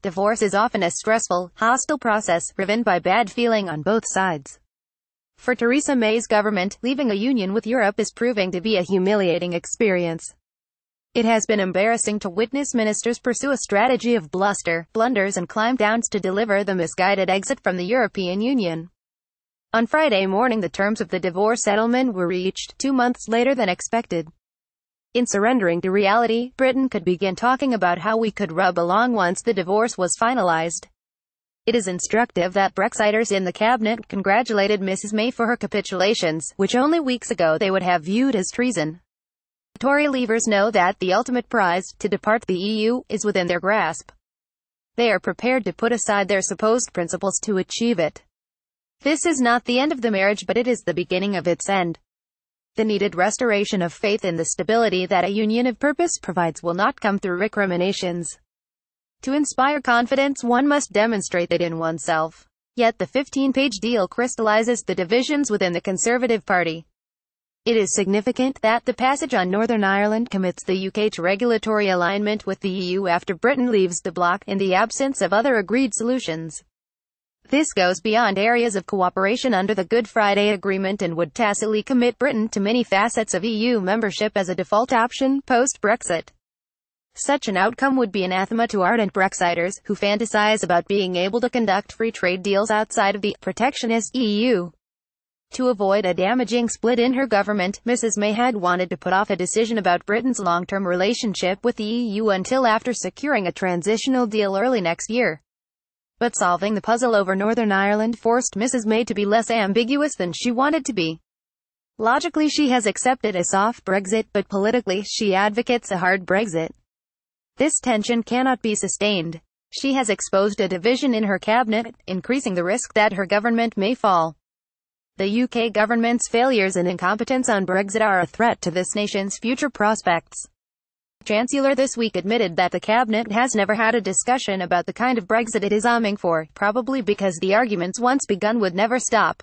Divorce is often a stressful, hostile process, driven by bad feeling on both sides. For Theresa May's government, leaving a union with Europe is proving to be a humiliating experience. It has been embarrassing to witness ministers pursue a strategy of bluster, blunders and climb downs to deliver the misguided exit from the European Union. On Friday morning the terms of the divorce settlement were reached, two months later than expected. In surrendering to reality, Britain could begin talking about how we could rub along once the divorce was finalized. It is instructive that Brexiters in the cabinet congratulated Mrs May for her capitulations, which only weeks ago they would have viewed as treason. Tory leavers know that the ultimate prize, to depart the EU, is within their grasp. They are prepared to put aside their supposed principles to achieve it. This is not the end of the marriage but it is the beginning of its end. The needed restoration of faith in the stability that a union of purpose provides will not come through recriminations. To inspire confidence one must demonstrate it in oneself. Yet the 15-page deal crystallizes the divisions within the Conservative Party. It is significant that the passage on Northern Ireland commits the UK to regulatory alignment with the EU after Britain leaves the bloc, in the absence of other agreed solutions. This goes beyond areas of cooperation under the Good Friday Agreement and would tacitly commit Britain to many facets of EU membership as a default option post-Brexit. Such an outcome would be anathema to ardent Brexiters, who fantasize about being able to conduct free trade deals outside of the protectionist EU. To avoid a damaging split in her government, Mrs May had wanted to put off a decision about Britain's long-term relationship with the EU until after securing a transitional deal early next year. But solving the puzzle over Northern Ireland forced Mrs May to be less ambiguous than she wanted to be. Logically she has accepted a soft Brexit, but politically she advocates a hard Brexit. This tension cannot be sustained. She has exposed a division in her cabinet, increasing the risk that her government may fall. The UK government's failures and incompetence on Brexit are a threat to this nation's future prospects. Chancellor this week admitted that the cabinet has never had a discussion about the kind of Brexit it is aiming for, probably because the arguments once begun would never stop.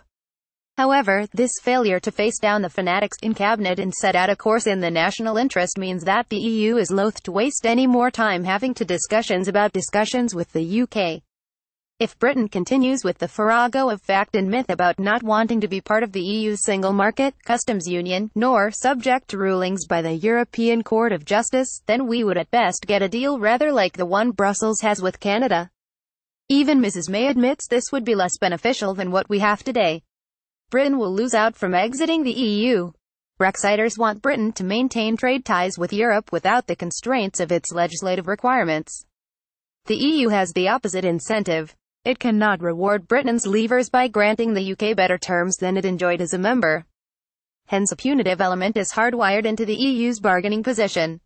However, this failure to face down the fanatics in cabinet and set out a course in the national interest means that the EU is loath to waste any more time having to discussions about discussions with the UK. If Britain continues with the farrago of fact and myth about not wanting to be part of the EU's single market, customs union, nor subject to rulings by the European Court of Justice, then we would at best get a deal rather like the one Brussels has with Canada. Even Mrs May admits this would be less beneficial than what we have today. Britain will lose out from exiting the EU. Brexiters want Britain to maintain trade ties with Europe without the constraints of its legislative requirements. The EU has the opposite incentive. It cannot reward Britain's levers by granting the UK better terms than it enjoyed as a member. Hence a punitive element is hardwired into the EU's bargaining position.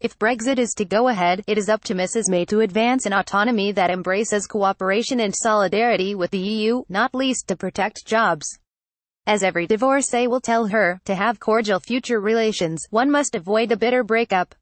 If Brexit is to go ahead, it is up to Mrs May to advance an autonomy that embraces cooperation and solidarity with the EU, not least to protect jobs. As every divorcee will tell her, to have cordial future relations, one must avoid a bitter breakup.